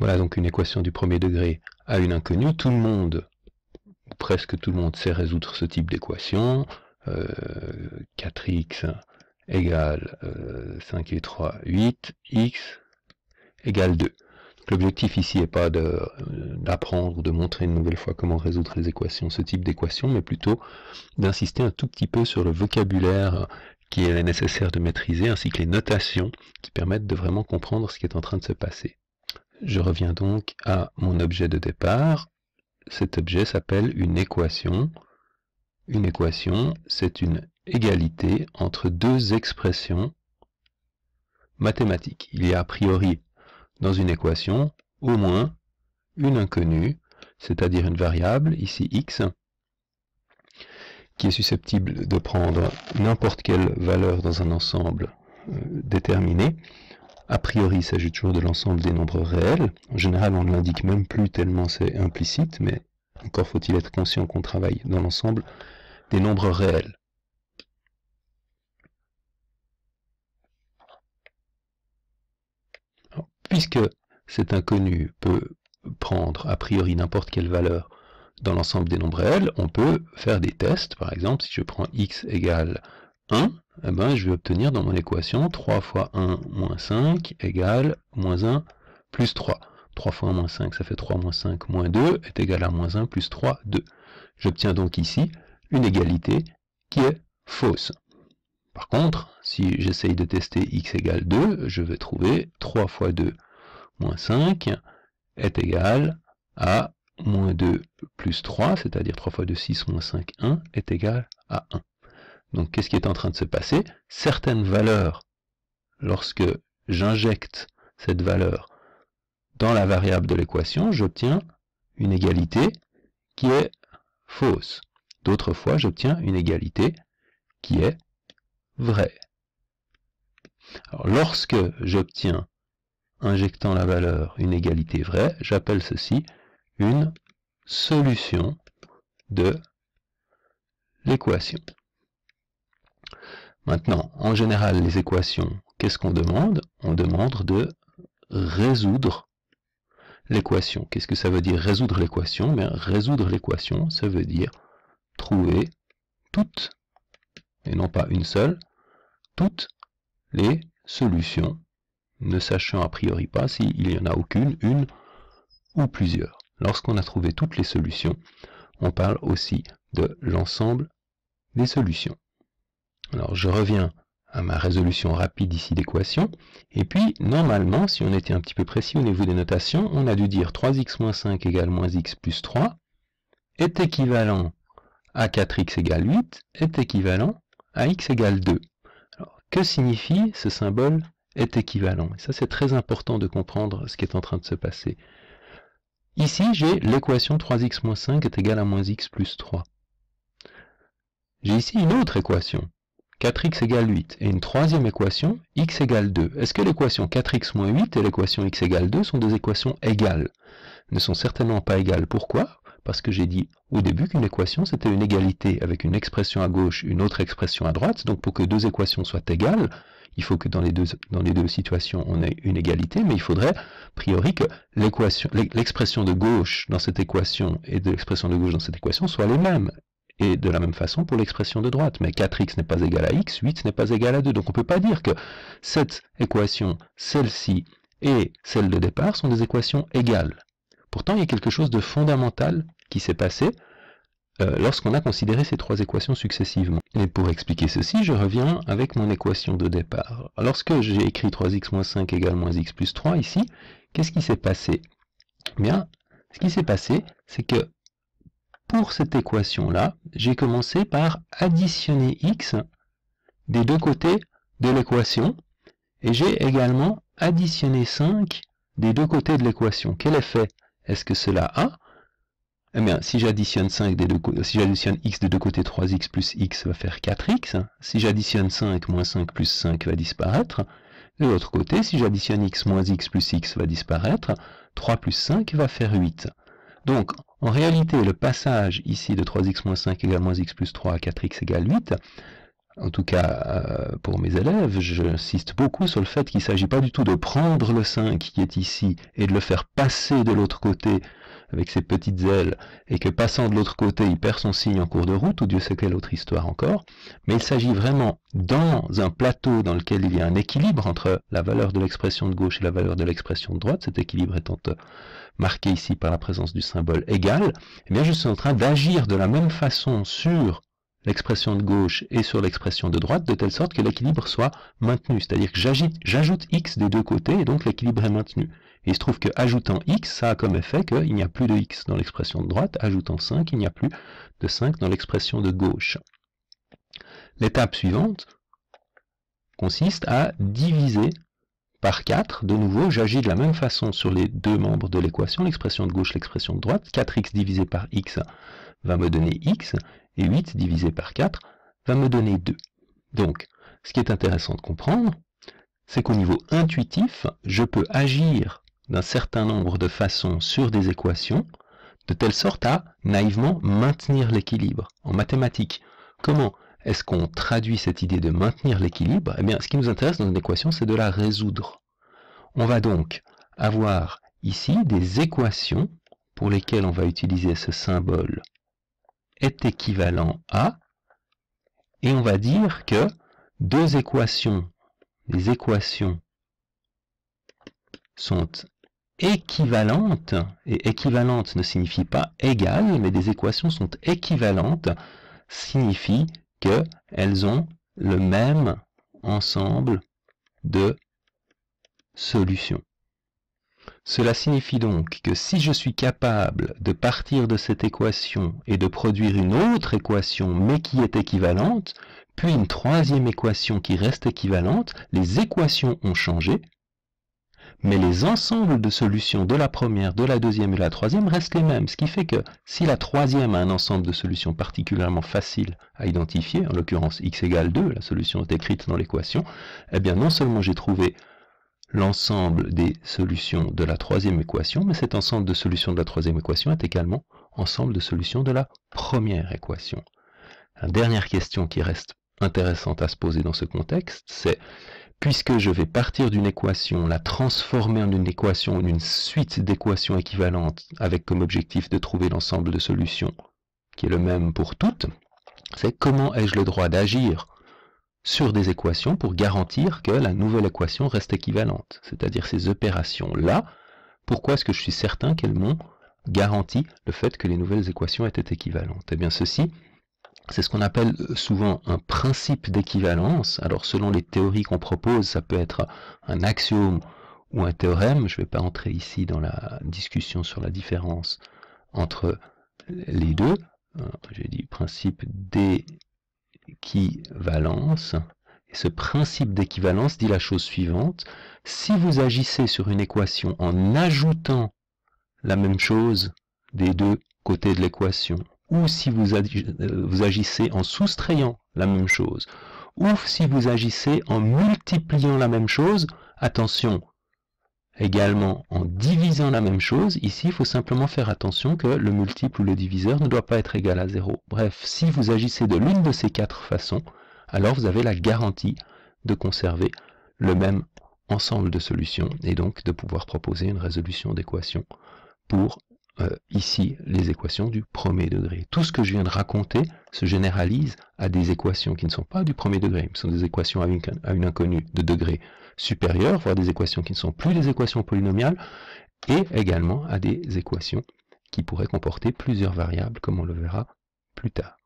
Voilà donc une équation du premier degré à une inconnue. Tout le monde, presque tout le monde, sait résoudre ce type d'équation. 4x égale 5 et 3, 8, x égale 2. Euh, L'objectif ici n'est pas euh, d'apprendre ou de montrer une nouvelle fois comment résoudre les équations, ce type d'équation, mais plutôt d'insister un tout petit peu sur le vocabulaire qui est nécessaire de maîtriser, ainsi que les notations qui permettent de vraiment comprendre ce qui est en train de se passer. Je reviens donc à mon objet de départ. Cet objet s'appelle une équation. Une équation, c'est une égalité entre deux expressions mathématiques. Il y a a priori dans une équation au moins une inconnue, c'est-à-dire une variable, ici x, qui est susceptible de prendre n'importe quelle valeur dans un ensemble euh, déterminé, a priori, il s'agit toujours de l'ensemble des nombres réels. En général, on ne l'indique même plus tellement c'est implicite, mais encore faut-il être conscient qu'on travaille dans l'ensemble des nombres réels. puisque cet inconnu peut prendre a priori n'importe quelle valeur dans l'ensemble des nombres réels, on peut faire des tests. Par exemple, si je prends x égale 1, eh ben, je vais obtenir dans mon équation 3 fois 1 moins 5 égale moins 1 plus 3. 3 fois 1 moins 5, ça fait 3 moins 5 moins 2 est égal à moins 1 plus 3, 2. J'obtiens donc ici une égalité qui est fausse. Par contre, si j'essaye de tester x égale 2, je vais trouver 3 fois 2 moins 5 est égal à moins 2 plus 3, c'est-à-dire 3 fois 2, 6, moins 5, 1, est égal à 1. Donc qu'est-ce qui est en train de se passer Certaines valeurs, lorsque j'injecte cette valeur dans la variable de l'équation, j'obtiens une égalité qui est fausse. D'autres fois, j'obtiens une égalité qui est vraie. lorsque j'obtiens, injectant la valeur, une égalité vraie, j'appelle ceci une solution de l'équation. Maintenant, en général, les équations, qu'est-ce qu'on demande On demande de résoudre l'équation. Qu'est-ce que ça veut dire résoudre l'équation Mais eh Résoudre l'équation, ça veut dire trouver toutes, et non pas une seule, toutes les solutions, ne sachant a priori pas s'il n'y en a aucune, une ou plusieurs. Lorsqu'on a trouvé toutes les solutions, on parle aussi de l'ensemble des solutions. Alors je reviens à ma résolution rapide ici d'équation. Et puis, normalement, si on était un petit peu précis au niveau des notations, on a dû dire 3x moins 5 égale moins x plus 3 est équivalent à 4x égale 8 est équivalent à x égale 2. Alors, que signifie ce symbole est équivalent Et ça, c'est très important de comprendre ce qui est en train de se passer. Ici, j'ai l'équation 3x moins 5 est égale à moins x plus 3. J'ai ici une autre équation, 4x égale 8 et une troisième équation, x égale 2. Est-ce que l'équation 4x moins 8 et l'équation x égale 2 sont deux équations égales Ne sont certainement pas égales. Pourquoi Parce que j'ai dit au début qu'une équation c'était une égalité avec une expression à gauche, une autre expression à droite. Donc pour que deux équations soient égales, il faut que dans les deux, dans les deux situations on ait une égalité, mais il faudrait a priori que l'expression de gauche dans cette équation et de l'expression de gauche dans cette équation soient les mêmes et de la même façon pour l'expression de droite. Mais 4x n'est pas égal à x, 8 n'est pas égal à 2. Donc on ne peut pas dire que cette équation, celle-ci et celle de départ sont des équations égales. Pourtant, il y a quelque chose de fondamental qui s'est passé euh, lorsqu'on a considéré ces trois équations successivement. Et pour expliquer ceci, je reviens avec mon équation de départ. Lorsque j'ai écrit 3x moins 5 égale moins x plus 3 ici, qu'est-ce qui s'est passé eh Bien, ce qui s'est passé, c'est que pour cette équation-là, j'ai commencé par additionner x des deux côtés de l'équation, et j'ai également additionné 5 des deux côtés de l'équation. Quel effet est-ce que cela a Eh bien, si j'additionne 5 des deux si j'additionne x des deux côtés, 3x plus x va faire 4x. Si j'additionne 5, moins 5 plus 5 va disparaître. De l'autre côté, si j'additionne x moins x plus x va disparaître, 3 plus 5 va faire 8. Donc, en réalité, le passage ici de 3x-5 égale moins x plus 3 à 4x égale 8, en tout cas euh, pour mes élèves, j'insiste beaucoup sur le fait qu'il ne s'agit pas du tout de prendre le 5 qui est ici et de le faire passer de l'autre côté avec ses petites ailes, et que passant de l'autre côté, il perd son signe en cours de route, ou Dieu sait quelle autre histoire encore, mais il s'agit vraiment dans un plateau dans lequel il y a un équilibre entre la valeur de l'expression de gauche et la valeur de l'expression de droite, cet équilibre étant euh, marqué ici par la présence du symbole égal, et eh bien je suis en train d'agir de la même façon sur l'expression de gauche et sur l'expression de droite, de telle sorte que l'équilibre soit maintenu. C'est-à-dire que j'ajoute x des deux côtés, et donc l'équilibre est maintenu il se trouve que ajoutant x, ça a comme effet qu'il n'y a plus de x dans l'expression de droite, ajoutant 5, il n'y a plus de 5 dans l'expression de gauche. L'étape suivante consiste à diviser par 4. De nouveau, j'agis de la même façon sur les deux membres de l'équation, l'expression de gauche, l'expression de droite. 4x divisé par x va me donner x, et 8 divisé par 4 va me donner 2. Donc, ce qui est intéressant de comprendre, c'est qu'au niveau intuitif, je peux agir d'un certain nombre de façons sur des équations, de telle sorte à naïvement maintenir l'équilibre. En mathématiques, comment est-ce qu'on traduit cette idée de maintenir l'équilibre Eh bien, ce qui nous intéresse dans une équation, c'est de la résoudre. On va donc avoir ici des équations pour lesquelles on va utiliser ce symbole est équivalent à, et on va dire que deux équations, les équations sont équivalente, et équivalente ne signifie pas égale, mais des équations sont équivalentes, signifie qu'elles ont le même ensemble de solutions. Cela signifie donc que si je suis capable de partir de cette équation et de produire une autre équation mais qui est équivalente, puis une troisième équation qui reste équivalente, les équations ont changé, mais les ensembles de solutions de la première, de la deuxième et de la troisième restent les mêmes, ce qui fait que si la troisième a un ensemble de solutions particulièrement facile à identifier, en l'occurrence x égale 2, la solution est décrite dans l'équation, eh bien non seulement j'ai trouvé l'ensemble des solutions de la troisième équation, mais cet ensemble de solutions de la troisième équation est également ensemble de solutions de la première équation. La dernière question qui reste intéressante à se poser dans ce contexte, c'est puisque je vais partir d'une équation, la transformer en une équation, en une suite d'équations équivalentes, avec comme objectif de trouver l'ensemble de solutions, qui est le même pour toutes, c'est comment ai-je le droit d'agir sur des équations pour garantir que la nouvelle équation reste équivalente, c'est-à-dire ces opérations-là, pourquoi est-ce que je suis certain qu'elles m'ont garanti le fait que les nouvelles équations étaient équivalentes Eh bien ceci, c'est ce qu'on appelle souvent un principe d'équivalence. Alors selon les théories qu'on propose, ça peut être un axiome ou un théorème. Je ne vais pas entrer ici dans la discussion sur la différence entre les deux. Euh, j'ai dit principe d'équivalence. Et ce principe d'équivalence dit la chose suivante. Si vous agissez sur une équation en ajoutant la même chose des deux côtés de l'équation, ou si euh, vous, agissez en soustrayant la même chose, ou si vous agissez en multipliant la même chose, attention, également en divisant la même chose, ici il faut simplement faire attention que le multiple ou le diviseur ne doit pas être égal à 0. Bref, si vous agissez de l'une de ces quatre façons, alors vous avez la garantie de conserver le même ensemble de solutions et donc de pouvoir proposer une résolution d'équation pour euh, ici les équations du premier degré. Tout ce que je viens de raconter se généralise à des équations qui ne sont pas du premier degré, Ce sont des équations à une, à une inconnue de degré supérieur, voire des équations qui ne sont plus des équations polynomiales, et également à des équations qui pourraient comporter plusieurs variables, comme on le verra plus tard.